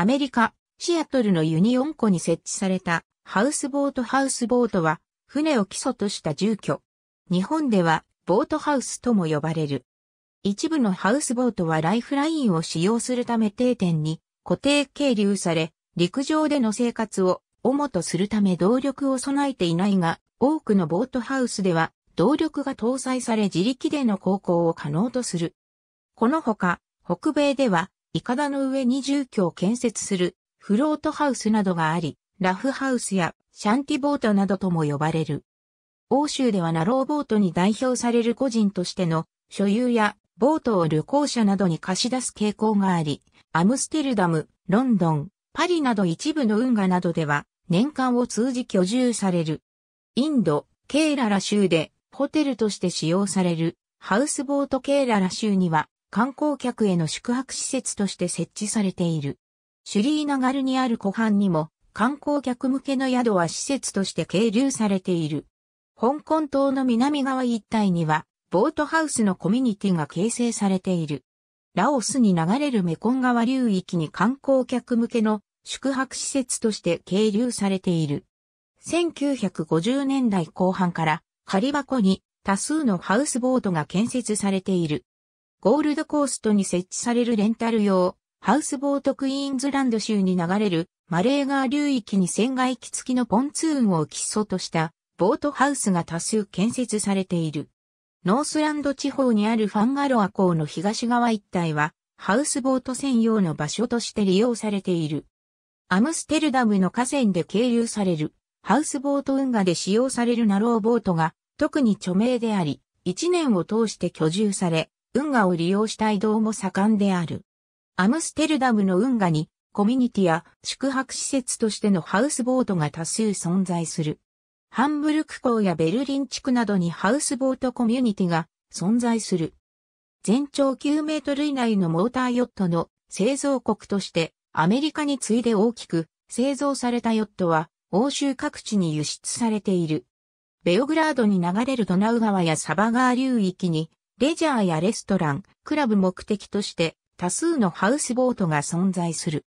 アメリカ、シアトルのユニオン湖に設置されたハウスボートハウスボートは船を基礎とした住居。日本ではボートハウスとも呼ばれる。一部のハウスボートはライフラインを使用するため定点に固定係留され、陸上での生活を主とするため動力を備えていないが、多くのボートハウスでは動力が搭載され自力での航行を可能とする。このほか、北米ではイカダの上に住居を建設するフロートハウスなどがあり、ラフハウスやシャンティボートなどとも呼ばれる。欧州ではナローボートに代表される個人としての所有やボートを旅行者などに貸し出す傾向があり、アムステルダム、ロンドン、パリなど一部の運河などでは年間を通じ居住される。インド、ケーララ州でホテルとして使用されるハウスボートケーララ州には観光客への宿泊施設として設置されている。シュリーナガルにある湖畔にも観光客向けの宿は施設として係留されている。香港島の南側一帯にはボートハウスのコミュニティが形成されている。ラオスに流れるメコン川流域に観光客向けの宿泊施設として係留されている。1950年代後半から、仮箱に多数のハウスボートが建設されている。ゴールドコーストに設置されるレンタル用、ハウスボートクイーンズランド州に流れるマレー川流域に船外機付きのポンツーンを基礎としたボートハウスが多数建設されている。ノースランド地方にあるファンガロア港の東側一帯はハウスボート専用の場所として利用されている。アムステルダムの河川で経由されるハウスボート運河で使用されるナローボートが特に著名であり、一年を通して居住され、運河を利用した移動も盛んである。アムステルダムの運河にコミュニティや宿泊施設としてのハウスボートが多数存在する。ハンブルク港やベルリン地区などにハウスボートコミュニティが存在する。全長9メートル以内のモーターヨットの製造国としてアメリカに次いで大きく製造されたヨットは欧州各地に輸出されている。ベオグラードに流れるドナウ川やサバガー流域にレジャーやレストラン、クラブ目的として多数のハウスボートが存在する。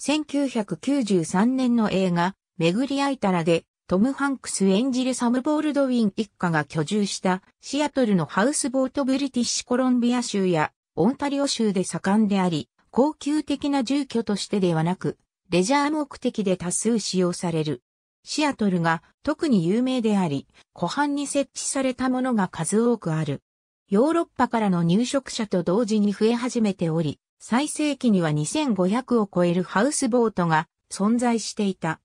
1993年の映画、めぐりあいたらで、トム・ハンクス演じるサム・ボールドウィン一家が居住したシアトルのハウスボートブリティッシュコロンビア州やオンタリオ州で盛んであり、高級的な住居としてではなく、レジャー目的で多数使用される。シアトルが特に有名であり、湖畔に設置されたものが数多くある。ヨーロッパからの入植者と同時に増え始めており、最盛期には2500を超えるハウスボートが存在していた。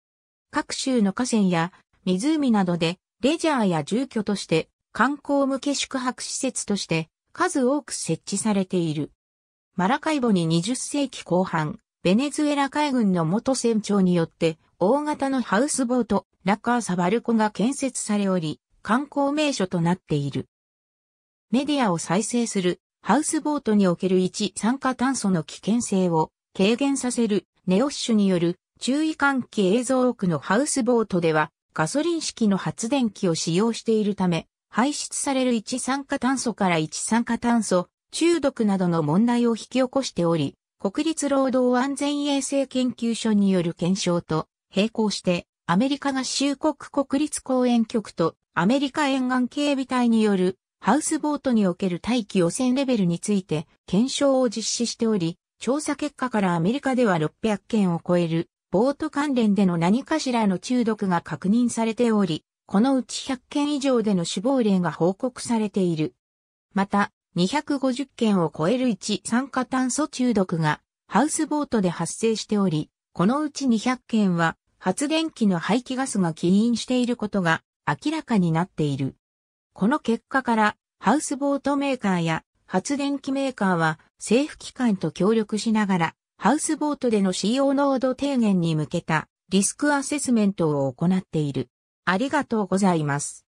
各州の河川や湖などでレジャーや住居として観光向け宿泊施設として数多く設置されている。マラカイボに20世紀後半、ベネズエラ海軍の元船長によって大型のハウスボート、ラカーサバルコが建設されおり、観光名所となっている。メディアを再生する、ハウスボートにおける一酸化炭素の危険性を軽減させるネオッシュによる注意喚起映像奥のハウスボートではガソリン式の発電機を使用しているため排出される一酸化炭素から一酸化炭素中毒などの問題を引き起こしており国立労働安全衛生研究所による検証と並行してアメリカ合衆国国立公園局とアメリカ沿岸警備隊によるハウスボートにおける大気汚染レベルについて検証を実施しており、調査結果からアメリカでは600件を超える、ボート関連での何かしらの中毒が確認されており、このうち100件以上での死亡例が報告されている。また、250件を超える一酸化炭素中毒がハウスボートで発生しており、このうち200件は発電機の排気ガスが起因していることが明らかになっている。この結果から、ハウスボートメーカーや発電機メーカーは政府機関と協力しながら、ハウスボートでの使用濃度低減に向けたリスクアセスメントを行っている。ありがとうございます。